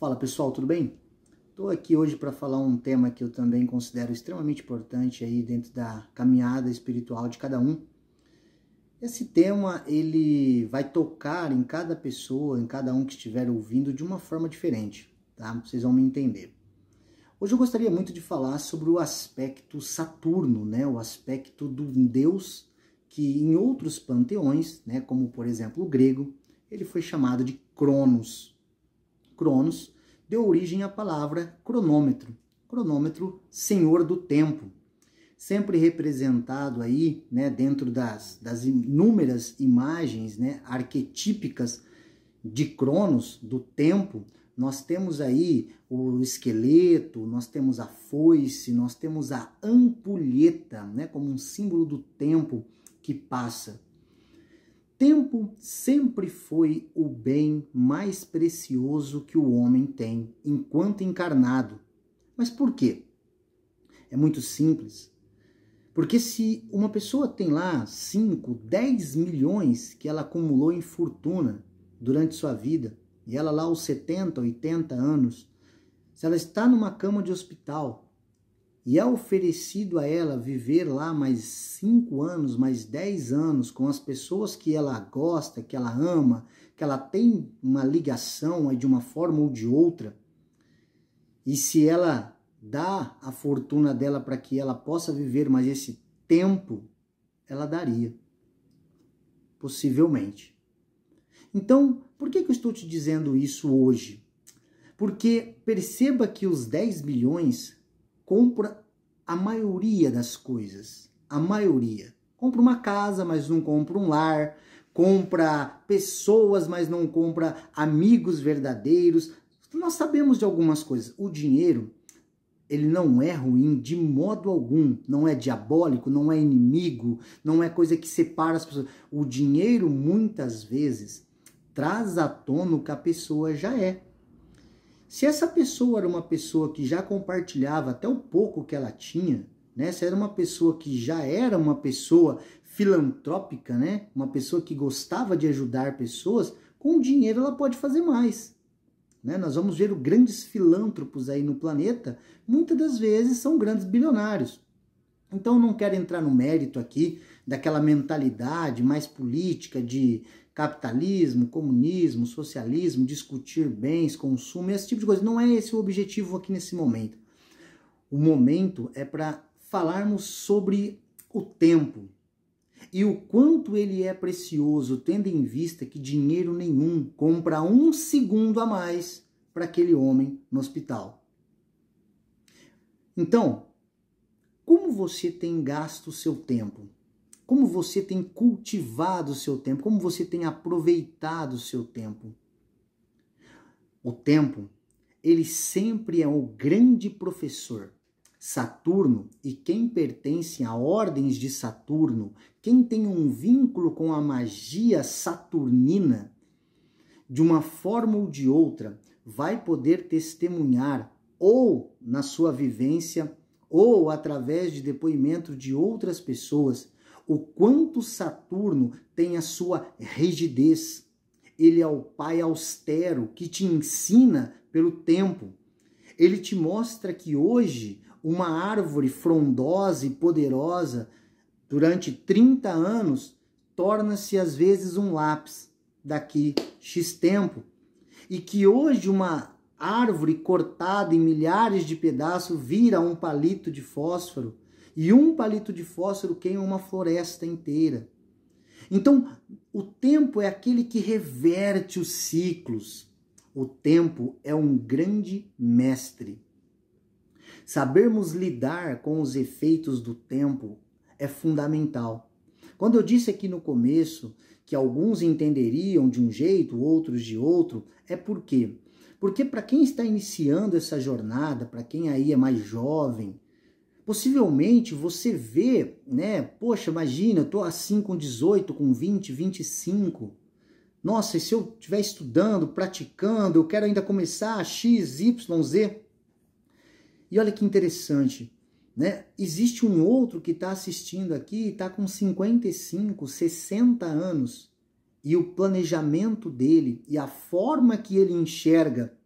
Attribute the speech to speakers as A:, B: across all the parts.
A: Fala pessoal, tudo bem? Estou aqui hoje para falar um tema que eu também considero extremamente importante aí dentro da caminhada espiritual de cada um. Esse tema ele vai tocar em cada pessoa, em cada um que estiver ouvindo de uma forma diferente, tá? Vocês vão me entender. Hoje eu gostaria muito de falar sobre o aspecto Saturno, né? O aspecto do deus que em outros panteões, né, como por exemplo o grego, ele foi chamado de Cronos, Cronos, deu origem à palavra cronômetro, cronômetro senhor do tempo, sempre representado aí, né, dentro das, das inúmeras imagens, né, arquetípicas de Cronos, do tempo, nós temos aí o esqueleto, nós temos a foice, nós temos a ampulheta, né, como um símbolo do tempo que passa tempo sempre foi o bem mais precioso que o homem tem enquanto encarnado. Mas por quê? É muito simples. Porque se uma pessoa tem lá 5, 10 milhões que ela acumulou em fortuna durante sua vida, e ela lá aos 70, 80 anos, se ela está numa cama de hospital e é oferecido a ela viver lá mais cinco anos, mais dez anos com as pessoas que ela gosta, que ela ama, que ela tem uma ligação é de uma forma ou de outra, e se ela dá a fortuna dela para que ela possa viver mais esse tempo, ela daria, possivelmente. Então, por que, que eu estou te dizendo isso hoje? Porque perceba que os 10 bilhões compra a maioria das coisas. A maioria. Compra uma casa, mas não compra um lar. Compra pessoas, mas não compra amigos verdadeiros. Nós sabemos de algumas coisas. O dinheiro, ele não é ruim de modo algum. Não é diabólico, não é inimigo, não é coisa que separa as pessoas. O dinheiro, muitas vezes, traz à tona o que a pessoa já é. Se essa pessoa era uma pessoa que já compartilhava até o pouco que ela tinha, né? Se era uma pessoa que já era uma pessoa filantrópica, né? Uma pessoa que gostava de ajudar pessoas, com o dinheiro ela pode fazer mais. Né? Nós vamos ver grandes filântropos aí no planeta, muitas das vezes são grandes bilionários. Então não quero entrar no mérito aqui daquela mentalidade mais política de capitalismo, comunismo, socialismo, discutir bens, consumo, esse tipo de coisa. Não é esse o objetivo aqui nesse momento. O momento é para falarmos sobre o tempo e o quanto ele é precioso, tendo em vista que dinheiro nenhum compra um segundo a mais para aquele homem no hospital. Então, como você tem gasto o seu tempo? Como você tem cultivado o seu tempo? Como você tem aproveitado o seu tempo? O tempo, ele sempre é o grande professor. Saturno e quem pertence a ordens de Saturno, quem tem um vínculo com a magia saturnina, de uma forma ou de outra, vai poder testemunhar ou na sua vivência ou através de depoimento de outras pessoas o quanto Saturno tem a sua rigidez. Ele é o pai austero que te ensina pelo tempo. Ele te mostra que hoje uma árvore frondosa e poderosa durante 30 anos torna-se às vezes um lápis daqui X tempo. E que hoje uma árvore cortada em milhares de pedaços vira um palito de fósforo e um palito de fósforo queima uma floresta inteira. Então, o tempo é aquele que reverte os ciclos. O tempo é um grande mestre. Sabermos lidar com os efeitos do tempo é fundamental. Quando eu disse aqui no começo que alguns entenderiam de um jeito, outros de outro, é por quê? Porque para quem está iniciando essa jornada, para quem aí é mais jovem, Possivelmente você vê, né? Poxa, imagina, eu tô assim com 18, com 20, 25. Nossa, e se eu estiver estudando, praticando, eu quero ainda começar X, Y, Z. E olha que interessante, né? Existe um outro que está assistindo aqui, está com 55, 60 anos, e o planejamento dele e a forma que ele enxerga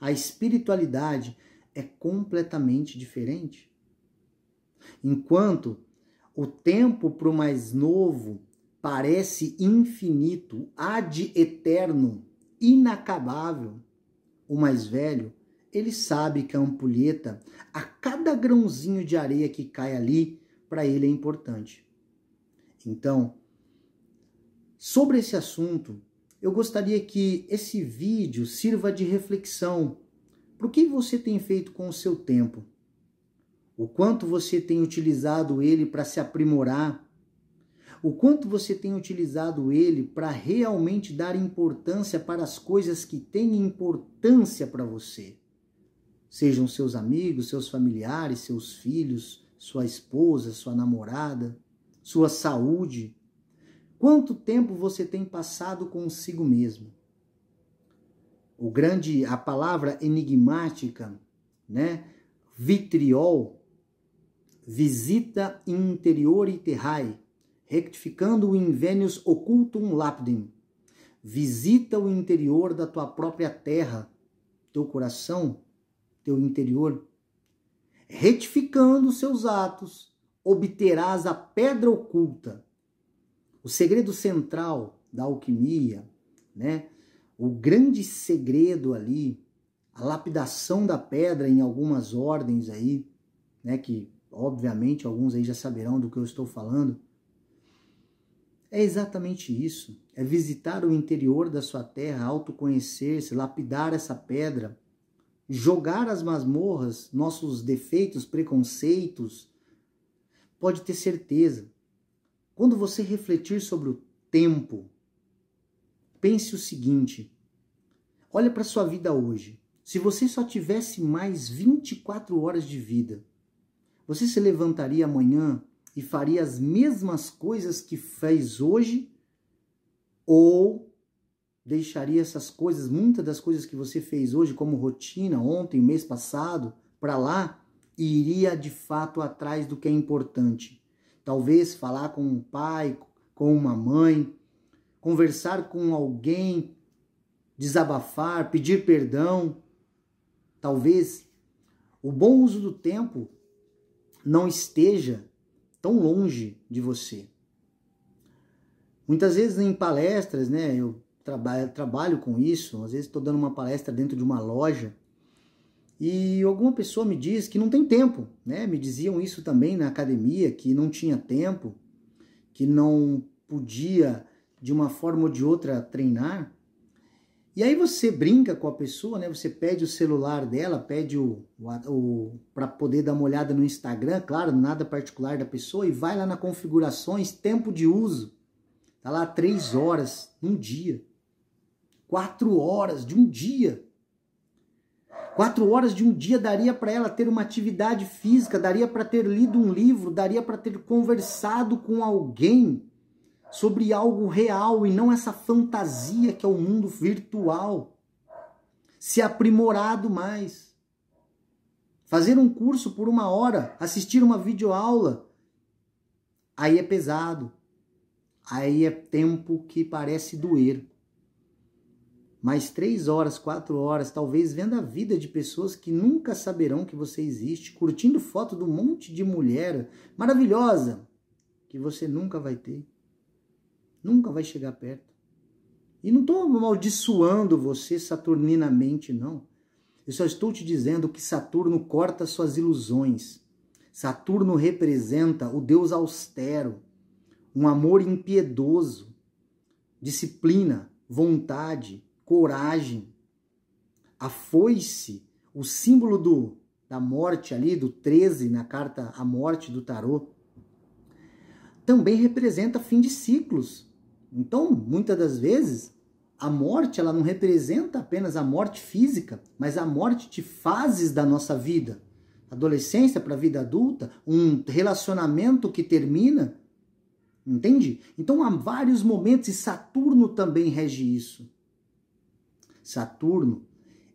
A: a espiritualidade é completamente diferente. Enquanto o tempo para o mais novo parece infinito, ad eterno, inacabável, o mais velho, ele sabe que a é ampulheta, a cada grãozinho de areia que cai ali, para ele é importante. Então, sobre esse assunto, eu gostaria que esse vídeo sirva de reflexão para o que você tem feito com o seu tempo o quanto você tem utilizado ele para se aprimorar, o quanto você tem utilizado ele para realmente dar importância para as coisas que têm importância para você. Sejam seus amigos, seus familiares, seus filhos, sua esposa, sua namorada, sua saúde. Quanto tempo você tem passado consigo mesmo? O grande a palavra enigmática, né? Vitriol visita interior e terrae, rectificando o invenius occultum lapidem. Visita o interior da tua própria terra, teu coração, teu interior. Retificando seus atos, obterás a pedra oculta. O segredo central da alquimia, né? O grande segredo ali, a lapidação da pedra em algumas ordens aí, né, que obviamente alguns aí já saberão do que eu estou falando. É exatamente isso. É visitar o interior da sua terra, autoconhecer-se, lapidar essa pedra, jogar as masmorras, nossos defeitos, preconceitos. Pode ter certeza. Quando você refletir sobre o tempo, pense o seguinte: olha para sua vida hoje. Se você só tivesse mais 24 horas de vida, você se levantaria amanhã e faria as mesmas coisas que fez hoje? Ou deixaria essas coisas, muitas das coisas que você fez hoje, como rotina, ontem, mês passado, para lá? E iria de fato atrás do que é importante. Talvez falar com um pai, com uma mãe, conversar com alguém, desabafar, pedir perdão. Talvez o bom uso do tempo não esteja tão longe de você. Muitas vezes em palestras, né, eu trabalho, trabalho com isso, às vezes estou dando uma palestra dentro de uma loja e alguma pessoa me diz que não tem tempo, né? Me diziam isso também na academia, que não tinha tempo, que não podia de uma forma ou de outra treinar. E aí você brinca com a pessoa, né? Você pede o celular dela, pede o, o, o para poder dar uma olhada no Instagram, claro, nada particular da pessoa e vai lá na configurações, tempo de uso. Tá lá três horas num dia. Quatro horas de um dia. Quatro horas de um dia daria para ela ter uma atividade física, daria para ter lido um livro, daria para ter conversado com alguém, sobre algo real e não essa fantasia que é o mundo virtual. Se aprimorado mais. Fazer um curso por uma hora, assistir uma videoaula, aí é pesado. Aí é tempo que parece doer. Mais três horas, quatro horas, talvez vendo a vida de pessoas que nunca saberão que você existe, curtindo foto do monte de mulher maravilhosa que você nunca vai ter. Nunca vai chegar perto. E não estou amaldiçoando você saturninamente, não. Eu só estou te dizendo que Saturno corta suas ilusões. Saturno representa o Deus austero, um amor impiedoso, disciplina, vontade, coragem. A foice, o símbolo do, da morte ali, do 13 na carta A Morte do Tarô, também representa fim de ciclos, então, muitas das vezes, a morte ela não representa apenas a morte física, mas a morte de fases da nossa vida. Adolescência para a vida adulta, um relacionamento que termina. Entende? Então há vários momentos, e Saturno também rege isso. Saturno,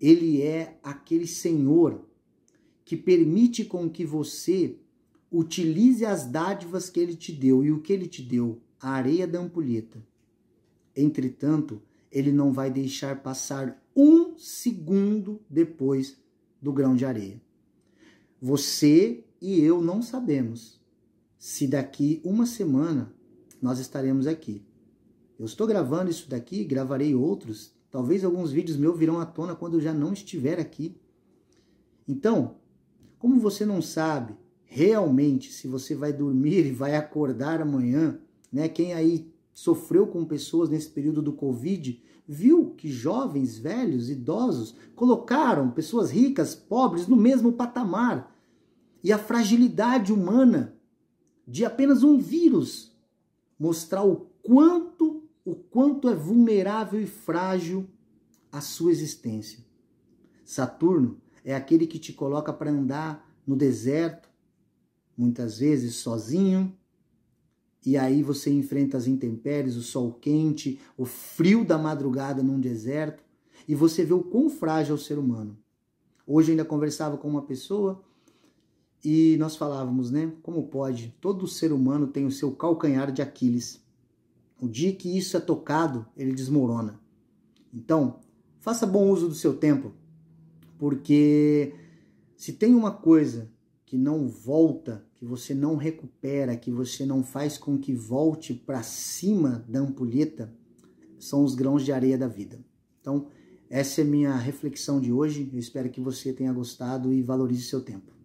A: ele é aquele senhor que permite com que você utilize as dádivas que ele te deu. E o que ele te deu? A areia da ampulheta Entretanto, ele não vai deixar passar um segundo depois do grão de areia. Você e eu não sabemos se daqui uma semana nós estaremos aqui. Eu estou gravando isso daqui, gravarei outros. Talvez alguns vídeos meus virão à tona quando eu já não estiver aqui. Então, como você não sabe realmente se você vai dormir e vai acordar amanhã, né? Quem aí sofreu com pessoas nesse período do Covid, viu que jovens, velhos, idosos colocaram pessoas ricas, pobres no mesmo patamar. E a fragilidade humana de apenas um vírus mostrar o quanto o quanto é vulnerável e frágil a sua existência. Saturno é aquele que te coloca para andar no deserto, muitas vezes sozinho, e aí você enfrenta as intempéries, o sol quente, o frio da madrugada num deserto, e você vê o quão frágil é o ser humano. Hoje eu ainda conversava com uma pessoa e nós falávamos, né? Como pode? Todo ser humano tem o seu calcanhar de Aquiles. O dia que isso é tocado, ele desmorona. Então, faça bom uso do seu tempo, porque se tem uma coisa que não volta, que você não recupera, que você não faz com que volte para cima da ampulheta, são os grãos de areia da vida. Então, essa é minha reflexão de hoje. Eu espero que você tenha gostado e valorize seu tempo.